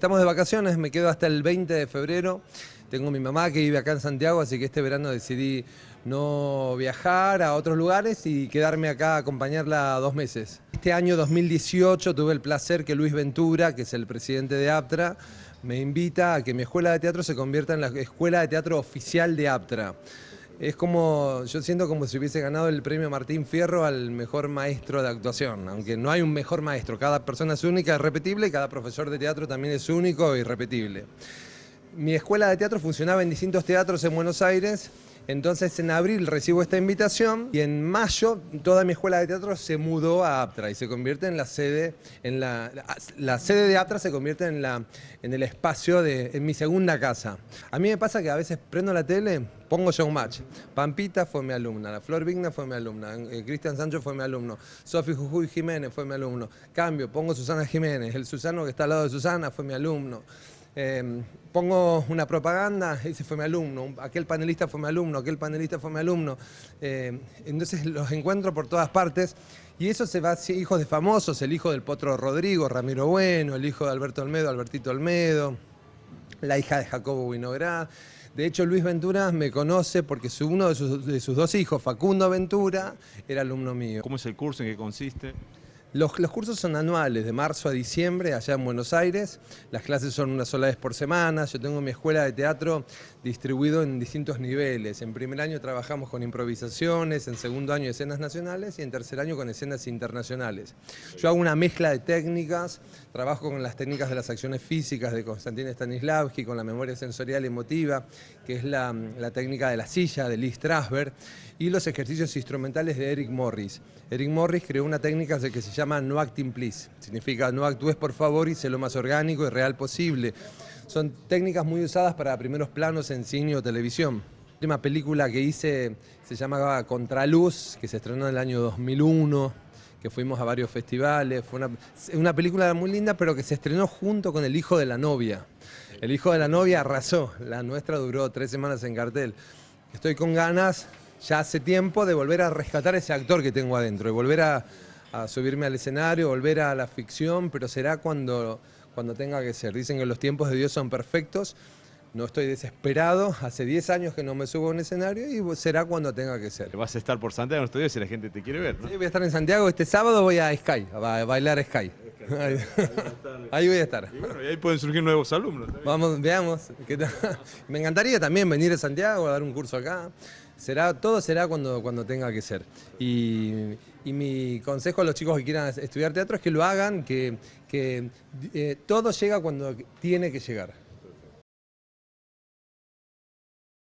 Estamos de vacaciones, me quedo hasta el 20 de febrero. Tengo mi mamá que vive acá en Santiago, así que este verano decidí no viajar a otros lugares y quedarme acá a acompañarla dos meses. Este año 2018 tuve el placer que Luis Ventura, que es el presidente de APTRA, me invita a que mi escuela de teatro se convierta en la escuela de teatro oficial de APTRA. Es como, yo siento como si hubiese ganado el premio Martín Fierro al mejor maestro de actuación, aunque no hay un mejor maestro, cada persona es única, y repetible, cada profesor de teatro también es único y repetible. Mi escuela de teatro funcionaba en distintos teatros en Buenos Aires entonces en abril recibo esta invitación y en mayo toda mi escuela de teatro se mudó a Aptra y se convierte en la sede, en la, sede de Aptra se convierte en, la, en el espacio de en mi segunda casa. A mí me pasa que a veces prendo la tele, pongo Match Pampita fue mi alumna, la Flor Vigna fue mi alumna, eh, Cristian Sancho fue mi alumno, Sofi Jujuy Jiménez fue mi alumno. Cambio, pongo Susana Jiménez, el Susano que está al lado de Susana fue mi alumno. Em, pongo una propaganda, ese fue mi alumno, aquel panelista fue mi alumno, aquel panelista fue mi alumno. Em, entonces los encuentro por todas partes y eso se va a hijos de famosos, el hijo del Potro Rodrigo, Ramiro Bueno, el hijo de Alberto Olmedo, Albertito Olmedo, la hija de Jacobo Winograd. De hecho, Luis Ventura me conoce porque uno de sus, de sus dos hijos, Facundo Ventura, era alumno mío. ¿Cómo es el curso? ¿En qué consiste? Los, cursos son anuales, de marzo a diciembre, allá en Buenos Aires. Las clases son una sola vez por semana. Yo tengo mi escuela de teatro distribuido en distintos niveles. En primer año trabajamos con improvisaciones, en segundo año escenas nacionales y en tercer año con escenas internacionales. Yo hago una mezcla de técnicas, trabajo con las técnicas de las acciones físicas de Konstantin Stanislavski, con la memoria sensorial emotiva, que es la, la técnica de la silla de Lee Strasberg, y los ejercicios instrumentales de Eric Morris. Eric Morris creó una técnica que se llama se llama No Acting Please. Significa no actúes por favor y sé lo más orgánico y real posible. Son técnicas muy usadas para primeros planos en cine o televisión. La última película que hice se llamaba Contraluz, que se estrenó en el año 2001 que fuimos a varios festivales. Fue una, una, película muy linda, pero que se estrenó junto con El Hijo de la Novia. El Hijo de la Novia arrasó, la nuestra duró tres semanas en cartel. Estoy con ganas, ya hace tiempo, de volver a rescatar ese actor que tengo adentro, de volver a a subirme al escenario, volver a la ficción, pero será cuando, cuando tenga que ser. Dicen que los tiempos de Dios son perfectos, no estoy desesperado, hace 10 años que no me subo a un escenario y será cuando tenga que ser. Vas a estar por Santiago en estudios si la gente te quiere ver, ¿no? Sí, voy a estar en Santiago este sábado, voy a Sky, a bailar Sky ahí, voy a estar. Y ahí pueden surgir nuevos alumnos. Vamos, veamos. Me encantaría también venir a Santiago a dar un curso acá. Será, todo será cuando, cuando tenga que ser. Y, mi consejo a los chicos que quieran estudiar teatro es que lo hagan, que, que eh, todo llega cuando tiene que llegar.